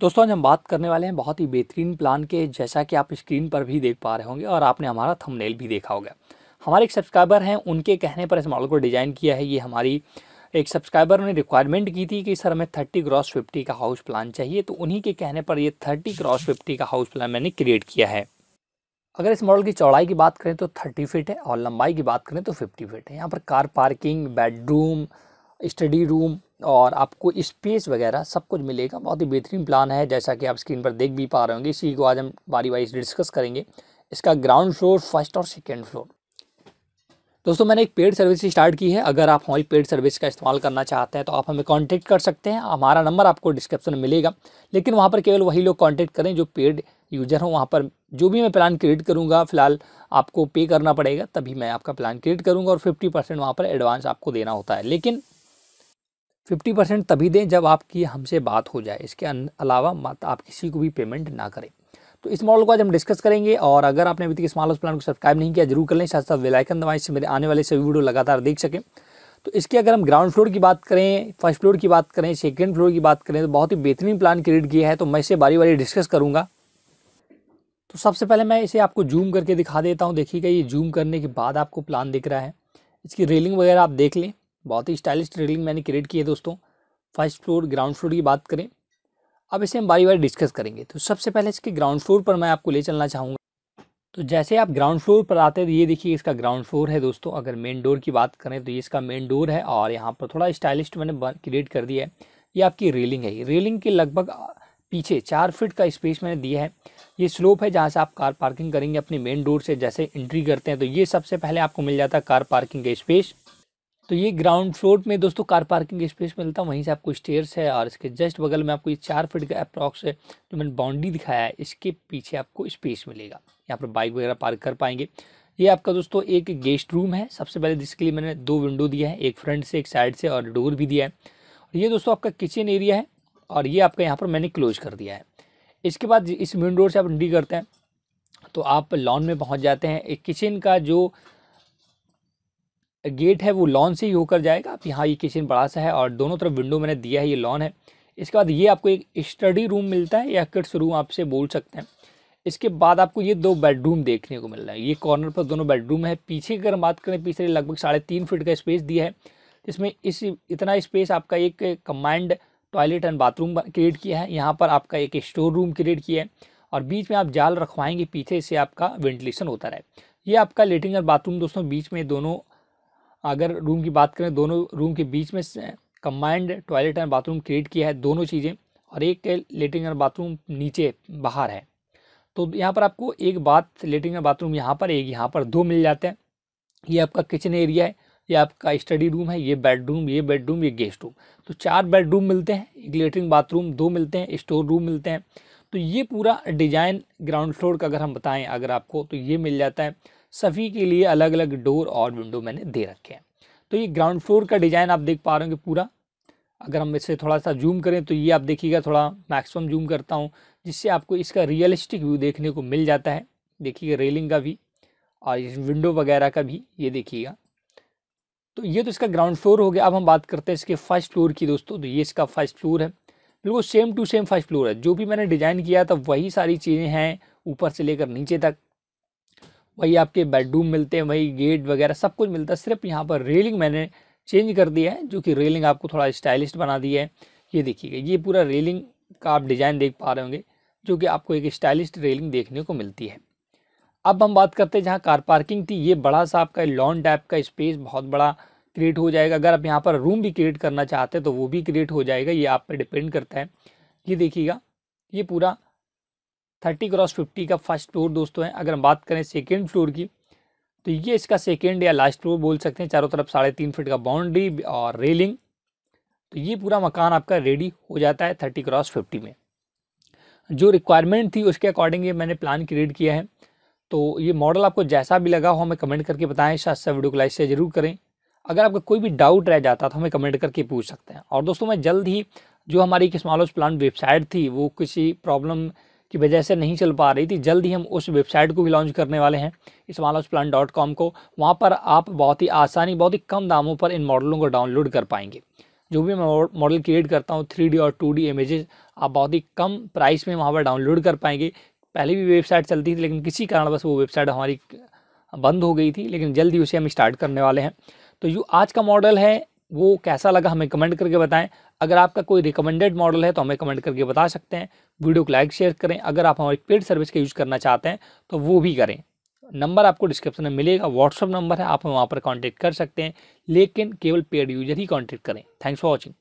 दोस्तों आज हम बात करने वाले हैं बहुत ही बेहतरीन प्लान के जैसा कि आप स्क्रीन पर भी देख पा रहे होंगे और आपने हमारा थंबनेल भी देखा होगा हमारे एक सब्सक्राइबर हैं उनके कहने पर इस मॉडल को डिज़ाइन किया है ये हमारी एक सब्सक्राइबर ने रिक्वायरमेंट की थी कि सर हमें थर्टी क्रॉस फिफ्टी का हाउस प्लान चाहिए तो उन्हीं के कहने पर ये थर्टी क्रॉस फिफ्टी का हाउस प्लान मैंने क्रिएट किया है अगर इस मॉडल की चौड़ाई की बात करें तो थर्टी फिट है और लंबाई की बात करें तो फिफ्टी फिट है यहाँ पर car parking bedroom study room और आपको स्पेस वगैरह सब कुछ मिलेगा बहुत ही बेहतरीन प्लान है जैसा कि आप स्क्रीन पर देख भी पा रहे होंगे इसी को आज हम बारी बारी डिस्कस करेंगे इसका ग्राउंड फ्लोर फर्स्ट और सेकेंड फ्लोर दोस्तों मैंने एक पेड सर्विस स्टार्ट की है अगर आप हमारी पेड सर्विस का इस्तेमाल करना चाहते हैं तो आप हमें कॉन्टैक्ट कर सकते हैं हमारा नंबर आपको डिस्क्रिप्शन में मिलेगा लेकिन वहाँ पर केवल वही लोग कॉन्टैक्ट करें जो पेड यूजर हों वहाँ पर जो भी मैं प्लान क्रिएट करूँगा फिलहाल आपको पे करना पड़ेगा तभी मैं आपका प्लान क्रिएट करूँगा और फिफ्टी परसेंट वहाँ पर एडवांस आपको देना होता है लेकिन फिफ्टी परसेंट तभी दें जब आपकी हमसे बात हो जाए इसके अलावा मत आप किसी को भी पेमेंट ना करें तो इस मॉडल को आज हम डिस्कस करेंगे और अगर आपने अभी तक इस मॉडल प्लान को सब्सक्राइब नहीं किया जरूर कर लें साथ साथ वेलाइकन दवाई से मेरे आने वाले सभी वीडियो लगातार देख सकें तो इसके अगर हम ग्राउंड फ्लोर की बात करें फर्स्ट फ्लोर की बात करें सेकेंड फ्लोर की बात करें तो बहुत ही बेहतरीन प्लान क्रिएट किया है तो मैं इसे बारी बारी डिस्कस करूँगा तो सबसे पहले मैं इसे आपको जूम करके दिखा देता हूँ देखिएगा ये जूम करने के बाद आपको प्लान दिख रहा है इसकी रेलिंग वगैरह आप देख लें बहुत ही स्टाइलिश रेलिंग मैंने क्रिएट की है दोस्तों फर्स्ट फ्लोर ग्राउंड फ्लोर की बात करें अब इसे हम बारी बारी डिस्कस करेंगे तो सबसे पहले इसके ग्राउंड फ्लोर पर मैं आपको ले चलना चाहूँगा तो जैसे आप ग्राउंड फ्लोर पर आते हैं तो ये देखिए इसका ग्राउंड फ्लोर है दोस्तों अगर मेन डोर की बात करें तो ये इसका मेन डोर है और यहाँ पर थोड़ा स्टाइलिश मैंने क्रिएट कर दिया है ये आपकी रेलिंग है रेलिंग के लगभग पीछे चार फिट का स्पेस मैंने दिया है ये स्लोप है जहाँ से आप कार पार्किंग करेंगे अपने मेन डोर से जैसे एंट्री करते हैं तो ये सबसे पहले आपको मिल जाता है कार पार्किंग का स्पेस तो ये ग्राउंड फ्लोर में दोस्तों कार पार्किंग स्पेस मिलता है वहीं से आपको स्टेयर्स है और इसके जस्ट बगल में आपको ये चार फीट का अप्रॉक्स है जो मैंने बाउंड्री दिखाया है इसके पीछे आपको स्पेस मिलेगा यहाँ पर बाइक वगैरह पार्क कर पाएंगे ये आपका दोस्तों एक गेस्ट रूम है सबसे पहले जिसके लिए मैंने दो विंडो दिया है एक फ्रंट से एक साइड से और डोर भी दिया है और ये दोस्तों आपका किचन एरिया है और ये आपका यहाँ पर मैंने क्लोज कर दिया है इसके बाद इस विंडोर से आप एंट्री करते हैं तो आप लॉन में पहुँच जाते हैं एक किचन का जो गेट है वो लॉन से ही होकर जाएगा आप यहाँ ये किचन बड़ा सा है और दोनों तरफ विंडो मैंने दिया है ये लॉन है इसके बाद ये आपको एक स्टडी रूम मिलता है या किट्स रूम आपसे बोल सकते हैं इसके बाद आपको ये दो बेडरूम देखने को मिल रहा है ये कॉर्नर पर दोनों बेडरूम है पीछे की अगर बात करें पीछे लगभग साढ़े तीन फिट का स्पेस दिया है इसमें इस इतना स्पेस आपका एक common toilet and bathroom create किया है यहाँ पर आपका एक स्टोर रूम क्रिएट किया है और बीच में आप जाल रखवाएंगे पीछे से आपका वेंटिलेशन होता रहे ये आपका लेटरिन और बाथरूम दोस्तों बीच में दोनों अगर रूम की बात करें दोनों रूम के बीच में combined toilet and bathroom create किया है दोनों चीज़ें और एक लेटरिन और बाथरूम नीचे बाहर है तो यहाँ पर आपको एक बात लेटरिन और बाथरूम यहाँ पर एक यहाँ पर दो मिल जाते हैं ये आपका किचन एरिया है ये आपका स्टडी रूम है ये बेडरूम ये बेडरूम ये गेस्ट रूम तो चार बेडरूम मिलते हैं एक लेटरिन बाथरूम दो मिलते हैं स्टोर रूम मिलते हैं तो ये पूरा डिजाइन ग्राउंड फ्लोर का अगर हम बताएं अगर आपको तो ये मिल जाता है सभी के लिए अलग अलग डोर और विंडो मैंने दे रखे हैं तो ये ग्राउंड फ्लोर का डिज़ाइन आप देख पा रहे होंगे पूरा अगर हम इसे थोड़ा सा जूम करें तो ये आप देखिएगा थोड़ा मैक्सिमम जूम करता हूँ जिससे आपको इसका रियलिस्टिक व्यू देखने को मिल जाता है देखिएगा रेलिंग का भी और विंडो वगैरह का भी ये देखिएगा तो ये तो इसका ग्राउंड फ्लोर हो गया अब हम बात करते हैं इसके फर्स्ट फ्लोर की दोस्तों तो ये इसका फर्स्ट फ्लोर है बिल्कुल same to same first floor है जो भी मैंने डिज़ाइन किया था वही सारी चीज़ें हैं ऊपर से लेकर नीचे तक वही आपके बेडरूम मिलते हैं वही गेट वगैरह सब कुछ मिलता है सिर्फ यहाँ पर रेलिंग मैंने चेंज कर दिया है जो कि रेलिंग आपको थोड़ा स्टाइलिश बना दी है ये देखिएगा ये पूरा रेलिंग का आप डिज़ाइन देख पा रहे होंगे जो कि आपको एक स्टाइलिश रेलिंग देखने को मिलती है अब हम बात करते हैं जहाँ कार पार्किंग थी ये बड़ा सा आपका लॉन टाइप का स्पेस बहुत बड़ा क्रिएट हो जाएगा अगर आप यहाँ पर रूम भी क्रिएट करना चाहते हैं तो वो भी क्रिएट हो जाएगा ये आप पर डिपेंड करता है ये देखिएगा ये पूरा थर्टी क्रॉस फिफ्टी का फर्स्ट फ्लोर दोस्तों है अगर हम बात करें सेकेंड फ्लोर की तो ये इसका सेकेंड या लास्ट फ्लोर बोल सकते हैं चारों तरफ साढ़े तीन फिट का बाउंड्री और रेलिंग तो ये पूरा मकान आपका रेडी हो जाता है थर्टी क्रॉस फिफ्टी में जो रिक्वायरमेंट थी उसके अकॉर्डिंग ये मैंने प्लान क्रिएट किया है तो ये मॉडल आपको जैसा भी लगा हो हमें कमेंट करके बताएं साथ साथ वीडियो को लाइक से ज़रूर करें अगर आपका कोई भी डाउट रह जाता तो हमें कमेंट करके पूछ सकते हैं और दोस्तों मैं जल्द ही जो हमारी हाउस प्लान वेबसाइट थी वो किसी प्रॉब्लम की वजह से नहीं चल पा रही थी जल्द ही हम उस वेबसाइट को भी लॉन्च करने वाले हैं इस्मालस प्लान डॉट कॉम को वहाँ पर आप बहुत ही आसानी बहुत ही कम दामों पर इन मॉडलों को डाउनलोड कर पाएंगे जो भी मैं मॉडल क्रिएट करता हूँ थ्री और टू इमेजेस आप बहुत ही कम प्राइस में वहाँ पर डाउनलोड कर पाएंगे पहले भी वेबसाइट चलती थी लेकिन किसी कारणवश वो वेबसाइट हमारी बंद हो गई थी लेकिन जल्द ही उसे हम स्टार्ट करने वाले हैं तो यू आज का मॉडल है वो कैसा लगा हमें कमेंट करके बताएं अगर आपका कोई रिकमेंडेड मॉडल है तो हमें कमेंट करके बता सकते हैं वीडियो को लाइक शेयर करें अगर आप हमारी पेड सर्विस का यूज़ करना चाहते हैं तो वो भी करें नंबर आपको डिस्क्रिप्शन में मिलेगा व्हाट्सअप नंबर है आप वहाँ पर कॉन्टैक्ट कर सकते हैं लेकिन केवल पेड यूजर ही कॉन्टैक्ट करें थैंक्स फॉर वॉचिंग